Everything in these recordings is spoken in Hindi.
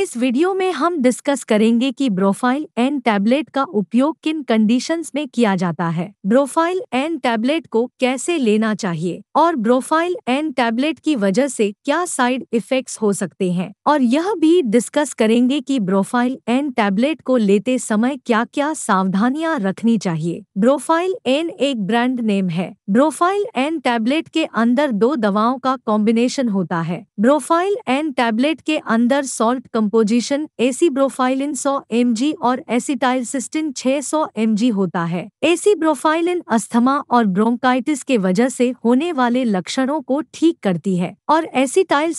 इस वीडियो में हम डिस्कस करेंगे कि ब्रोफाइल एन टैबलेट का उपयोग किन कंडीशंस में किया जाता है ब्रोफाइल एन टैबलेट को कैसे लेना चाहिए और ब्रोफाइल एन टैबलेट की वजह से क्या साइड इफेक्ट्स हो सकते हैं और यह भी डिस्कस करेंगे कि ब्रोफाइल एन टैबलेट को लेते समय क्या क्या सावधानियां रखनी चाहिए ब्रोफाइल एन एक ब्रांड नेम है ब्रोफाइल एन टैबलेट के अंदर दो दवाओं का कॉम्बिनेशन होता है ब्रोफाइल एन टैबलेट के अंदर salt cum composition acebrophylline 100 M और एसिटाइल एसिटाइलसिस्टिन 600 mg होता है एसी ब्रोफाइलिन अस्थमा और ब्रोंकाइटिस के वजह से होने वाले लक्षणों को ठीक करती है और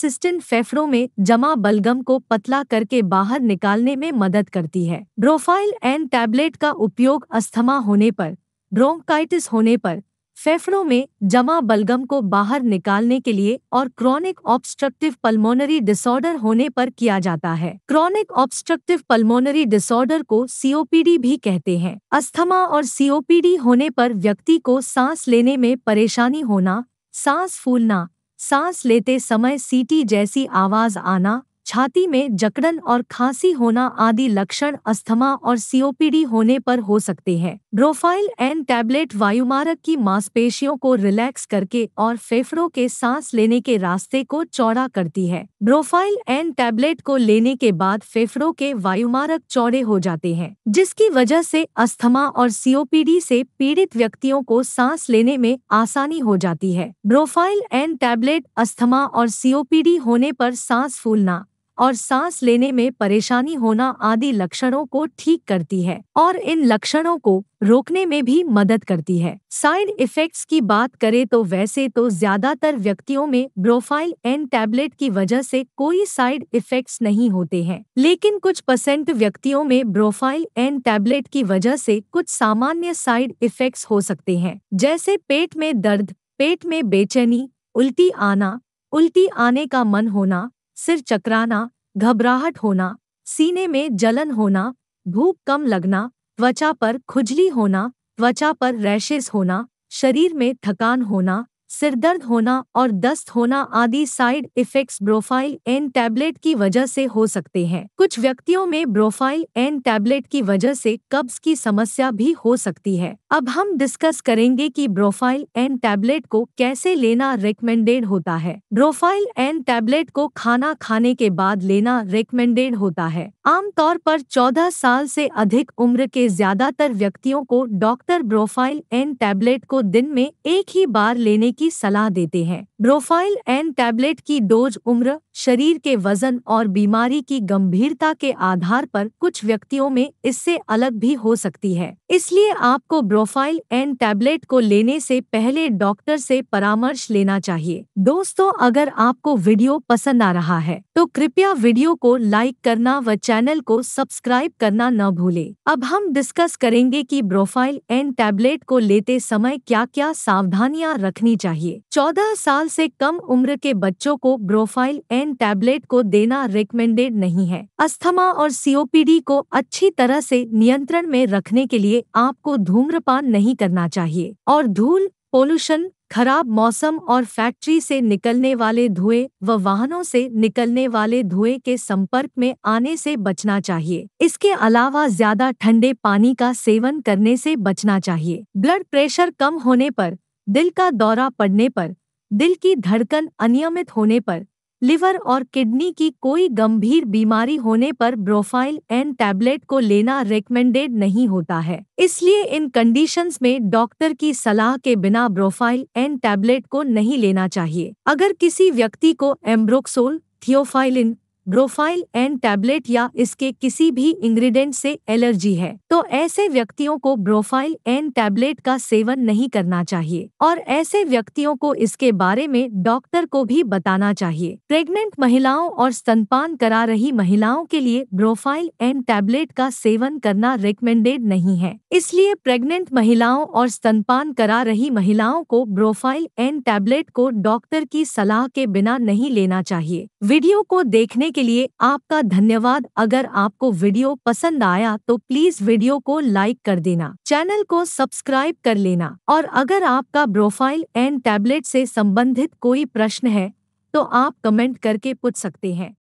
सिस्टिन फेफड़ों में जमा बलगम को पतला करके बाहर निकालने में मदद करती है ब्रोफाइल एन टैबलेट का उपयोग अस्थमा होने पर ब्रोंकाइटिस होने पर फेफड़ों में जमा बलगम को बाहर निकालने के लिए और क्रॉनिक ऑब्स्ट्रक्टिव पल्मोनरी डिसऑर्डर होने पर किया जाता है क्रॉनिक ऑब्स्ट्रक्टिव पल्मोनरी डिसऑर्डर को सीओपीडी भी कहते हैं अस्थमा और सीओपीडी होने पर व्यक्ति को सांस लेने में परेशानी होना सांस फूलना सांस लेते समय सीटी जैसी आवाज आना छाती में जकड़न और खांसी होना आदि लक्षण अस्थमा और सीओपीडी होने पर हो सकते हैं ब्रोफाइल एन टैबलेट वायुमारक की मांसपेशियों को रिलैक्स करके और फेफड़ों के सांस लेने के रास्ते को चौड़ा करती है ब्रोफाइल एन टैबलेट को लेने के बाद फेफड़ों के वायुमारक चौड़े हो जाते हैं जिसकी वजह से अस्थमा और सीओपीडी से पीड़ित व्यक्तियों को सांस लेने में आसानी हो जाती है ब्रोफाइल एन टैबलेट अस्थमा और सीओपीडी होने पर सांस फूलना और सांस लेने में परेशानी होना आदि लक्षणों को ठीक करती है और इन लक्षणों को रोकने में भी मदद करती है साइड इफेक्ट्स की बात करें तो वैसे तो ज्यादातर व्यक्तियों में ब्रोफाइल एन टैबलेट की वजह से कोई साइड इफेक्ट्स नहीं होते हैं लेकिन कुछ परसेंट व्यक्तियों में ब्रोफाइल एन टैबलेट की वजह से कुछ सामान्य साइड इफेक्ट्स हो सकते हैं जैसे पेट में दर्द पेट में बेचैनी उल्टी आना उल्टी आने का मन होना सिर चकराना घबराहट होना सीने में जलन होना भूख कम लगना त्वचा पर खुजली होना त्वचा पर रैशेस होना शरीर में थकान होना सिरदर्द होना और दस्त होना आदि side effects Brofyle N tablet की वजह से हो सकते हैं कुछ व्यक्तियों में ब्रोफाइल एन टैबलेट की वजह से कब्ज की समस्या भी हो सकती है अब हम डिस्कस करेंगे कि ब्रोफाइल एन टैबलेट को कैसे लेना रिकमेंडेड होता है ब्रोफाइल एन टैबलेट को खाना खाने के बाद लेना रिकमेंडेड होता है आमतौर पर 14 साल से अधिक उम्र के ज्यादातर व्यक्तियों को डॉक्टर ब्रोफाइल एन टैबलेट को दिन में एक ही बार लेने की सलाह देते हैं ब्रोफाइल एन टैबलेट की डोज उम्र शरीर के वजन और बीमारी की गंभीरता के आधार पर कुछ व्यक्तियों में इससे अलग भी हो सकती है इसलिए आपको ब्रोफाइल एन टैबलेट को लेने से पहले डॉक्टर से परामर्श लेना चाहिए दोस्तों अगर आपको वीडियो पसंद आ रहा है तो कृपया वीडियो को लाइक करना व चैनल को सब्सक्राइब करना न भूले अब हम डिस्कस करेंगे कि ब्रोफाइल एन टैबलेट को लेते समय क्या क्या सावधानियां रखनी चाहिए चाहिए 14 साल से कम उम्र के बच्चों को ब्रोफाइल एन टैबलेट को देना रिकमेंडेड नहीं है अस्थमा और सीओपीडी को अच्छी तरह से नियंत्रण में रखने के लिए आपको धूम्रपान नहीं करना चाहिए और धूल पोल्यूशन खराब मौसम और फैक्ट्री से निकलने वाले धुएं व वाहनों से निकलने वाले धुएं के संपर्क में आने से बचना चाहिए इसके अलावा ज्यादा ठंडे पानी का सेवन करने से बचना चाहिए ब्लड प्रेशर कम होने पर दिल का दौरा पड़ने पर दिल की धड़कन अनियमित होने पर लिवर और किडनी की कोई गंभीर बीमारी होने पर ब्रोफाइल एन टैबलेट को लेना रिकमेंडेड नहीं होता है इसलिए इन कंडीशंस में डॉक्टर की सलाह के बिना ब्रोफाइल एन टैबलेट को नहीं लेना चाहिए अगर किसी व्यक्ति को ambroxol theophylline Brofyle N tablet या इसके किसी भी इंग्रेडिएंट से एलर्जी है तो ऐसे व्यक्तियों को ब्रोफाइल एंड टैबलेट का सेवन नहीं करना चाहिए और ऐसे व्यक्तियों को इसके बारे में डॉक्टर को भी बताना चाहिए प्रेग्नेंट महिलाओं और स्तनपान करा रही महिलाओं के लिए ब्रोफाइल एंड टैबलेट का सेवन करना रिकमेंडेड नहीं है इसलिए प्रेग्नेंट महिलाओं और स्तनपान करा रही महिलाओं को ब्रोफाइल एंड टैबलेट को डॉक्टर की सलाह के बिना नहीं लेना चाहिए वीडियो को देखने के लिए आपका धन्यवाद अगर आपको वीडियो पसंद आया तो प्लीज वीडियो को लाइक कर देना चैनल को सब्सक्राइब कर लेना और अगर आपका प्रोफाइल एंड टैबलेट से संबंधित कोई प्रश्न है तो आप कमेंट करके पूछ सकते हैं